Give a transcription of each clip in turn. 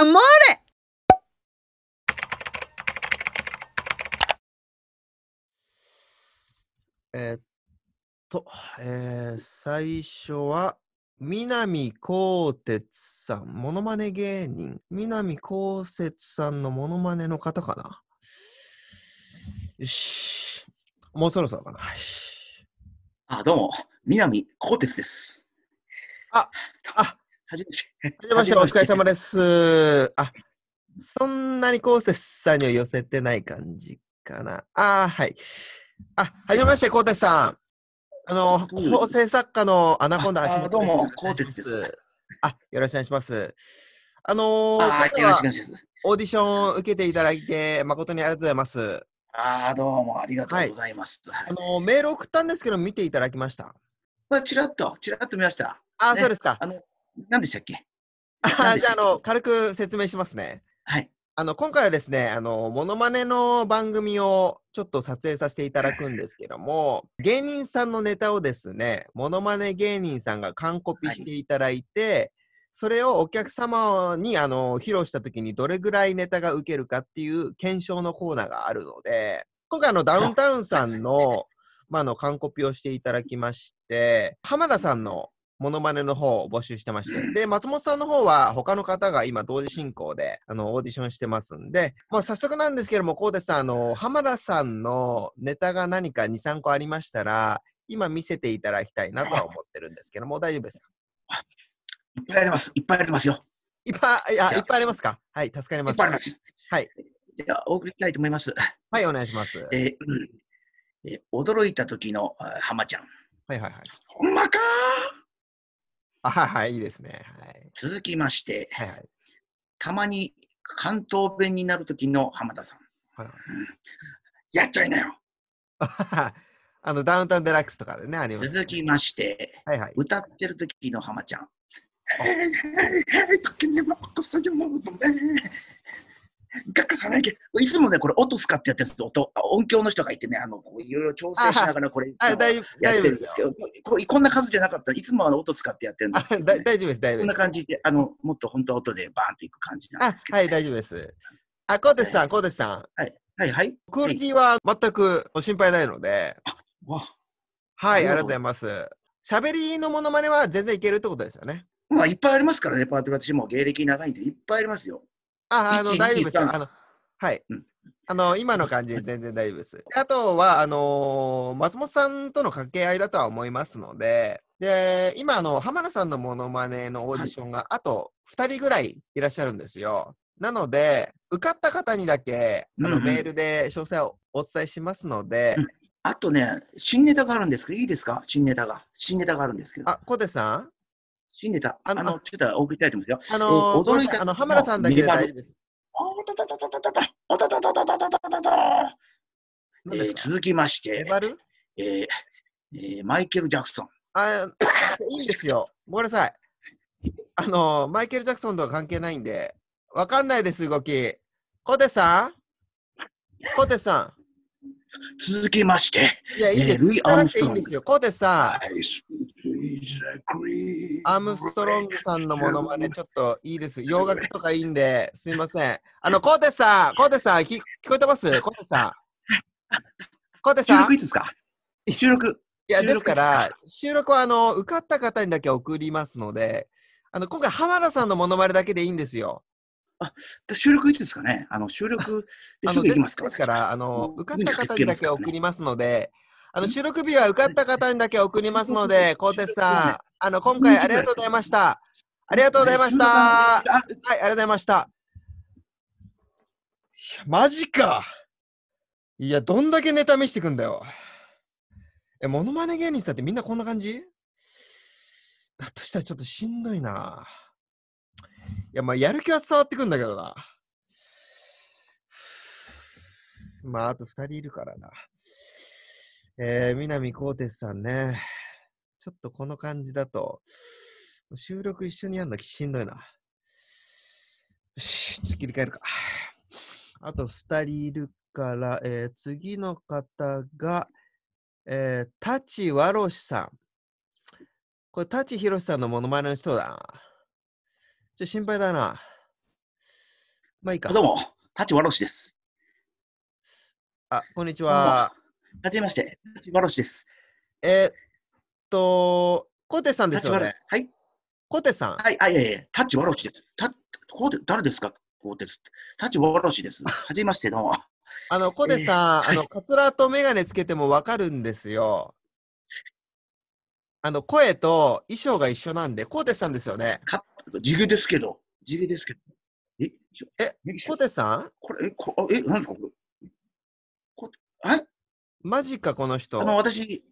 アモーえっと、えー、最初は、南こうてつさん、ものまね芸人。南こうせつさんのものまねの方かな。よし。もうそろそろかな。あ、どうも。南こうてつです。あ、あ、はじめまして。お疲れ様です。あ、そんなにこうせつさんには寄せてない感じかな。あ、はい。あ、はじめまして、こうてつさん。あの、構成作家のアナコンダ足元どうも、こうです。あ、よろしくお願いします。あのー、よろしオーディションを受けていただいて、誠にありがとうございます。あどうもありがとうございます。はい、あのー、メール送ったんですけど、見ていただきました。まあ、ちらっと、ちらっと見ました。あ、ね、そうですか。あの何でしたっけあじゃあの、軽く説明しますね。はい。あの、今回はですね、あの、モノマネの番組をちょっと撮影させていただくんですけども、芸人さんのネタをですね、モノマネ芸人さんが完コピしていただいて、はい、それをお客様にあの披露した時にどれぐらいネタが受けるかっていう検証のコーナーがあるので、今回あのダウンタウンさんの、まあ、の、完コピをしていただきまして、浜田さんのモノマネの方を募集してまして。で、松本さんの方は他の方が今同時進行で、あの、オーディションしてますんで、まあ、早速なんですけども、こうでさあの、浜田さんのネタが何か2、3個ありましたら、今見せていただきたいなとは思ってるんですけども、大丈夫ですかいっぱいあります。いっぱいありますよ。いっぱい、いや、いっぱいありますかはい、助かります。いっぱいあります。はい。では、お送りしたいと思います。はい、お願いします。えー、うん、えー、驚いた時の浜ちゃん。はいはいはい。ほんまかーあはいはい、いいですね。はい、続きまして、はいはい、たまに関東弁になる時の浜田さん。はいうん、やっちゃいなよ あのダウンタウンデラックスとかでね、あります、ね、続きまして、はいはい、歌ってる時の浜ちゃん。ガッいつもね、これ、音使ってやってるんです音、音響の人がいてね、あの、いろいろ調整しながらこれ、大丈夫、ですけど、こんな数じゃなかったいつもあの音使ってやってるんですね、大丈夫です、大丈夫です。こんな感じで、あの、もっと本当は音でバーンといく感じなんですけど、ね、はい、大丈夫です。あ、コーデスさん、コーデスさん。はい、はい、はい。クオリティは全く心配ないので、はい、ありがとうございます。喋りのものまねは全然いけるってことですよね。まあ、いっぱいありますからね、パート私も芸歴長いんで、いっぱいありますよ。あ、あの、大丈夫です。あの、はい。うんあの、今の感じ全然大丈夫です。あとは、あのー、松本さんとの掛け合いだとは思いますので、で、今、あの、浜田さんのモノマネのオーディションが、あと2人ぐらいいらっしゃるんですよ。なので、受かった方にだけ、あの、メールで詳細をお伝えしますので、うん、あとね、新ネタがあるんですけど、いいですか新ネタが。新ネタがあるんですけど。あ、小手さん新ネた。あの、あのちょっと送りたいと思いますよ。あの驚いた。あの、浜田さんだけで大丈夫です。おたたたたたたた、おたたたたたたたたた。え続きまして、えー、えー、マイケル・ジャクソン。あいいんですよ。ごめんなさい。あのマイケル・ジャクソンとは関係ないんで、わかんないです、動き。コテさんコテさん。続きまして、いや、いいです。えー、ルイ・アームストロング。コテさん。アームストロングさんのものまね、ちょっといいです。洋楽とかいいんで、すいません。あの、コーテさん、コーテさん、聞こえてますコーテさん。コーテさん。収録いつですか収録。いや、ですから、収録は、あの、受かった方にだけ送りますので、あの、今回、浜田さんのものまねだけでいいんですよ。あ、収録いつですかねあの、収録ですぐ行きますかですから、あの、受かった方にだけ送りますので、あの収録日は受かった方にだけ送りますので、コーテスさん、あの今回ありがとうございました。ありがとうございました。はい、ありがとうございました。いや、マジか。いや、どんだけネタ見してくんだよ。え、モノマネ芸人さんってみんなこんな感じだとしたらちょっとしんどいな。いや、まあ、やる気は伝わってくんだけどな。まあ、あと2人いるからな。えー、南こうてつさんね。ちょっとこの感じだと、収録一緒にやるのしんどいな。よし、ちょっ切り替えるか。あと2人いるから、えー、次の方が、えー、タチワロシさん。これ、タチヒロシさんのモノマネの人だ。ちょ、心配だな。まあいいか。どうも、タチワロシです。あ、こんにちは。はじめまして、立花です。えー、っと、コテさんですよね。はい。コテさん。はい、あ、いやいや、タッチワロシです。タコテ誰ですかコテス。タッチワロシです。はじめましての。あの、コテさん、えー、あの、カツラとメガネつけてもわかるんですよ。あの、声と衣装が一緒なんで、コテさんですよね。か地毛ですけど、地毛ですけど。え、え、コテさんこれ、え、こえ、なんですかこれ。こはいマジか、この人。あの、私、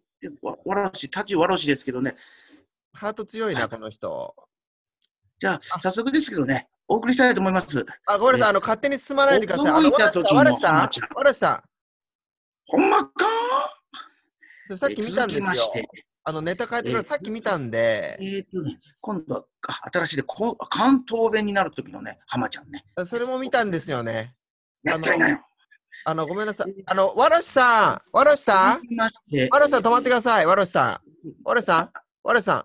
わらし、たちわらしですけどね。ハート強いな、この人。じゃあ、早速ですけどね、お送りしたいと思います。あ、ごめんなさい、あの、勝手に進まないでください。あの、わらしさん、わらしさん、わらしさほんまかさっき見たんですよ。あの、ネタ変えてるださっき見たんでえ、ーと今度はあ新しいでこ関東弁になる時のね、浜ちゃんね。それも見たんですよね。やっちゃいなよ。あの、ごめんなさい。あの、わらしさん、わらしさん、わらしさん、止まってください。わらしさん、わらしさん、わろしさん。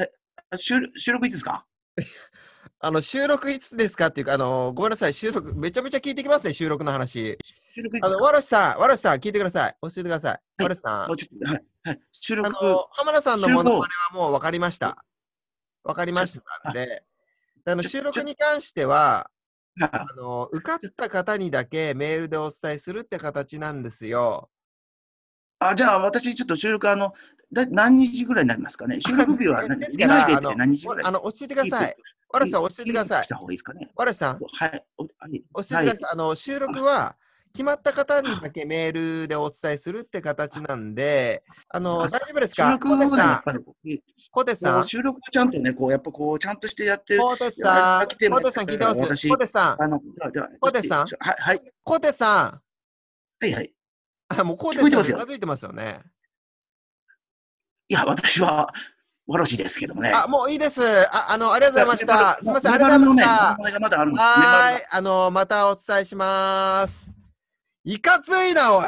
え収録いつですか あの、収録いつですかっていうか、あの、ごめんなさい。収録、めちゃめちゃ聞いてきますね、収録の話。あの、わらしさん、わらしさん、聞いてください。教えてください。わらしさん。はい、収録。あの、浜田さんのものまねはもう分かりました。分かりましたんで。あの収録に関しては、あの 受かった方にだけメールでお伝えするって形なんですよ。あじゃあ、私、ちょっと収録、あのだ何日ぐらいになりますかね 収録日は何ですかあのあの教えてください。わらさん、教えてください。わらさん、はい、教えてください。あの収録は決まった方にだけメールでお伝えするって形なんで、あの、大丈夫ですかコテさん。コテさん。収録ちゃんとね、こう、やっぱこう、ちゃんとしてやってる。コテさん。コテさん聞いてます。コテさん。あの、テさん。はい、はい。コテさん。はい、はい。あ、もうコテさん、近づいてますよね。いや、私は、わろしですけどもね。あ、もういいです。あ、あの、ありがとうございました。すみません、ありがとうございました。はい、あの、またお伝えします。いかついな、おい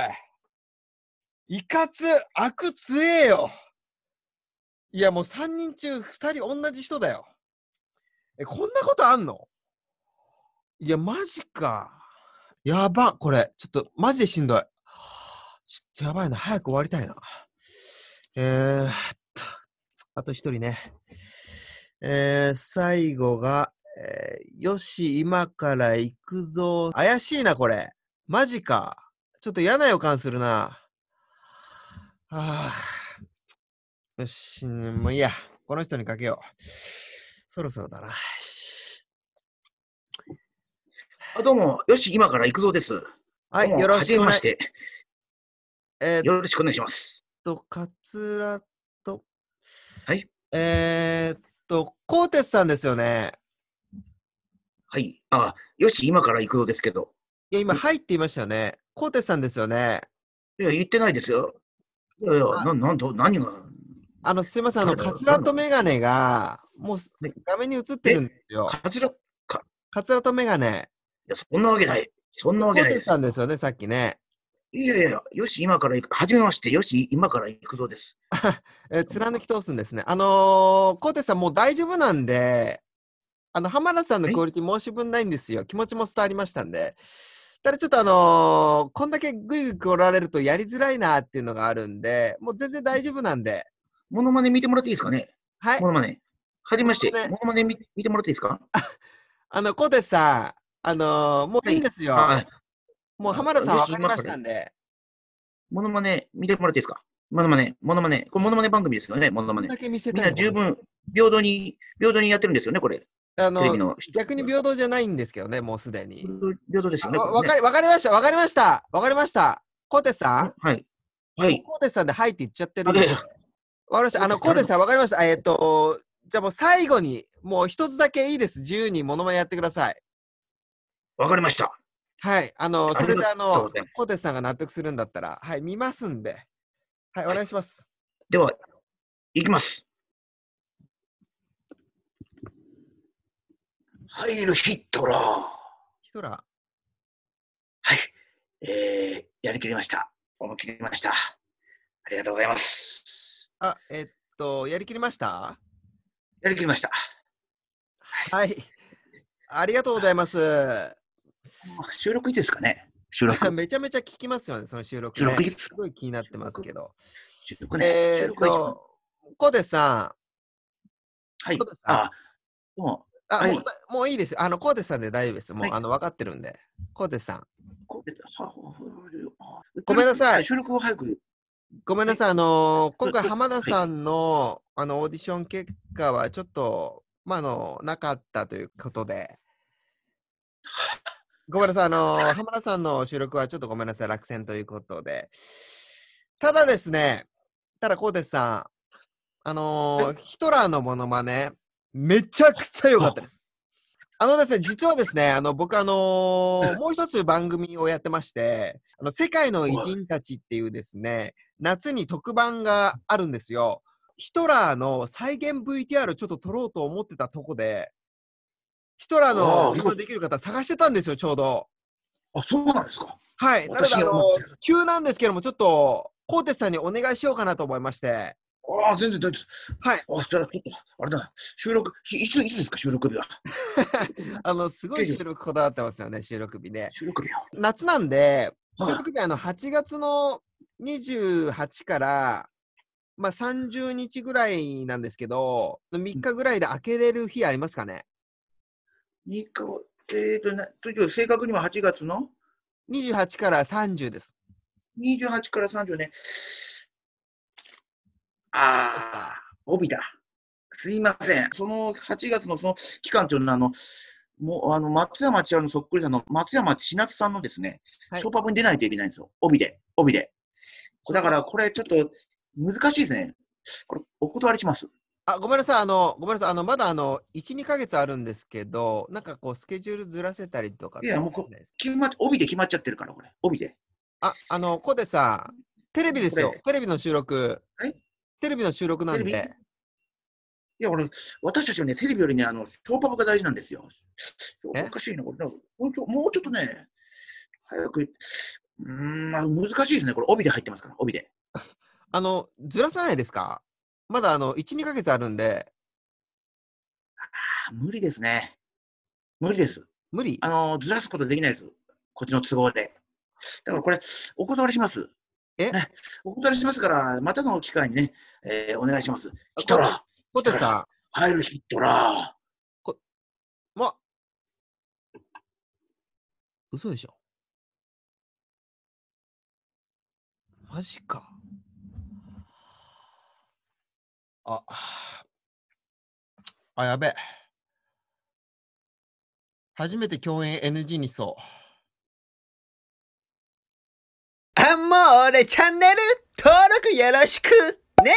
いかつ、悪つえよいや、もう3人中2人同じ人だよ。え、こんなことあんのいや、マジか。やば、これ。ちょっと、マジでしんどい。ちょっとやばいな。早く終わりたいな。えーっと、あと1人ね。えー、最後が、えー、よし、今から行くぞ。怪しいな、これ。マジか。ちょっと嫌な予感するな。はあ。よし、もういいや。この人にかけよう。そろそろだな。あどうも、よし、今から行くぞです。はい、よろしくお願いします。えー、よろしくお願いします。と、かつらと。はい。えー、っと、コうテつさんですよね。はい。あ、よし、今から行くぞですけど。いや、今、はいって言いましたよね。コーテさんですよね。いや、言ってないですよ。いやいや、ななんと、何が。あの、すいません、あの、カツラとメガネが、もう、画面に映ってるんですよ。カツラ、かカツラとメガネ。いや、そんなわけない。そんなわけないです。コーテさんですよね、さっきね。いやいや、よし、今から行く、はじめまして、よし、今から行くぞです。え貫き通すんですね。あのー、コーテさん、もう大丈夫なんで、あの、浜田さんのクオリティ申し分ないんですよ。気持ちも伝わりましたんで。ただちょっとあのー、こんだけグイグイ来られるとやりづらいなっていうのがあるんで、もう全然大丈夫なんで。モノマネ見てもらっていいですかねはい。モノマネ。はじめまして、モノマネ見見てもらっていいですかあの、コーテスさん、あのー、もういいんですよ。はい、もう浜田さん分かりましたんで。モノマネ見てもらっていいですかモノマネ、モノマネ。これモノマネ番組ですよね、モノマネ。みんな十分、平等に、平等にやってるんですよね、これ。あの逆に平等じゃないんですけどね、もうすでに。平等ですよね。わ、かりかりました、わかりました、わかりました。コーテスさんはい。はい。コーテスさんではいって言っちゃってるわかりました。あの、コーテスさんわかりました。えっ、ー、と、じゃあもう最後に、もう一つだけいいです。自由にモノマネやってください。わかりました。はい。あの、それであの、コーテスさんが納得するんだったら、はい、見ますんで。はい、お願いします。はい、では、いきます。ハイル・ヒットラー。ヒトラー。はい。えー、やりきりました。思い切りました。ありがとうございます。あ、えっと、やりきりましたやりきりました。はい。ありがとうございます。収録いつですかね収録。めちゃめちゃ聞きますよね、その収録、ね、収録すごい気になってますけど。収録ね、えー、っと、コデさん。はい。あ、どうも。あ、はい、もうもういいです。あの、コーテさんで大丈夫です。もう、はい、あの、分かってるんで。コーテさん。ごめんなさい。収録を早く。ごめんなさい。あのー、今回、浜田さんの、はい、あの、オーディション結果は、ちょっと、まあ、あの、なかったということで。ごめんなさい。あのー、浜田さんの収録は、ちょっとごめんなさい。落選ということで。ただですね、ただ、コーテさん、あのー、ヒトラーのものまね。めちゃくちゃ良かったです。あのですね、実はですね、あの、僕あのー、もう一つ番組をやってまして、あの、世界の偉人たちっていうですね、夏に特番があるんですよ。ヒトラーの再現 VTR ちょっと撮ろうと思ってたとこで、ヒトラーの今できる方探してたんですよ、ちょうど。あ、そうなんですかはい。なので、あの、急なんですけども、ちょっと、コーテスさんにお願いしようかなと思いまして。ああ、全然大丈夫です。はい。あ、じゃあ、ちょっと、あれだな。収録、いつ、いつですか、収録日は。あの、すごい収録こだわってますよね、収録日で。収録日は。夏なんで、収録日はあの、8月の28から、まあ、30日ぐらいなんですけど、3日ぐらいで開けれる日ありますかね ?3 日、えっ、ー、と、ね、という正確には8月の ?28 から30です。28から30ね。ああ、帯だ。すいません。その8月のその期間というのは、あの、もう、あの、松山千春のそっくりさんの、松山千夏さんのですね、はい、ショーパブに出ないといけないんですよ。帯で、帯で。だから、これちょっと難しいですね。これ、お断りします。あ、ごめんなさい。あの、ごめんなさい。あの、まだ、あの、1、2か月あるんですけど、なんかこう、スケジュールずらせたりとかいや、もうこ、決ま帯で決まっちゃってるから、これ。帯で。あ、あの、ここでさ、テレビですよ。テレビの収録。えテレビの収録なんで。いや、俺、私たちはね、テレビよりね、あの、ショーパブが大事なんですよ。おかしいな、これ。もうちょもうちょっとね、早く、うん、まあ、難しいですね。これ、帯で入ってますから、帯で。あの、ずらさないですかまだ、あの、1、2か月あるんで。あ無理ですね。無理です。無理あの、ずらすことできないです。こっちの都合で。だからこれ、お断りします。えお断りしますから、またの機会にね、えー、お願いします。ヒトラー。ポテさん。入るヒトラー。こ、ま、嘘でしょ。マジか。あ、あ、やべ。初めて共演 NG にそう。もう俺チャンネル登録よろしくね